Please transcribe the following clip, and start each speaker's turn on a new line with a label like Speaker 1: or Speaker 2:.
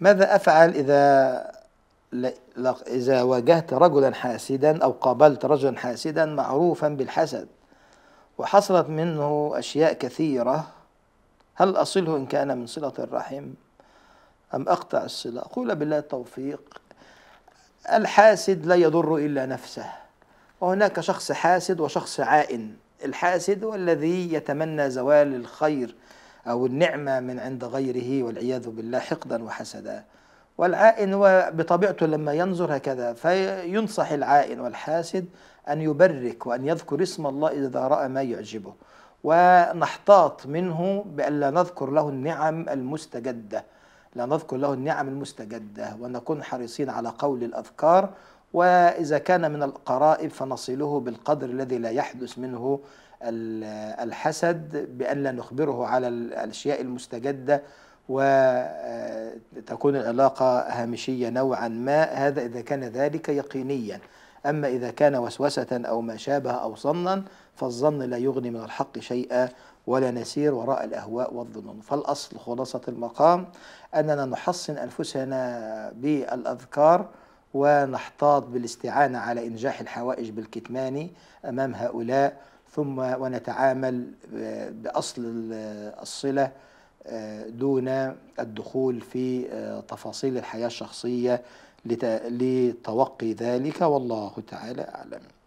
Speaker 1: ماذا أفعل إذا إذا واجهت رجلا حاسدا أو قابلت رجلا حاسدا معروفا بالحسد وحصلت منه أشياء كثيرة هل أصله إن كان من صلة الرحم أم أقطع الصلة قول بالله التوفيق الحاسد لا يضر إلا نفسه وهناك شخص حاسد وشخص عائن الحاسد هو الذي يتمنى زوال الخير أو النعمة من عند غيره والعياذ بالله حقدا وحسدا والعائن بطبيعته لما ينظر هكذا فينصح العائن والحاسد أن يبرك وأن يذكر اسم الله إذا رأى ما يعجبه ونحتاط منه بأن لا نذكر له النعم المستجدة لا نذكر له النعم المستجدة ونكون حريصين على قول الأذكار وإذا كان من القرائب فنصله بالقدر الذي لا يحدث منه الحسد بأن لا نخبره على الأشياء المستجدة وتكون آه، العلاقة هامشية نوعا ما هذا إذا كان ذلك يقينيا أما إذا كان وسوسة أو ما شابه أو ظنا فالظن لا يغني من الحق شيئا ولا نسير وراء الأهواء والظنون فالأصل خلاصة المقام أننا نحصن أنفسنا بالأذكار ونحتاط بالاستعانة على إنجاح الحوائج بالكتمان أمام هؤلاء ثم ونتعامل بأصل الصلة آه، دون الدخول في آه، تفاصيل الحياة الشخصية لتوقي ذلك والله تعالى أعلم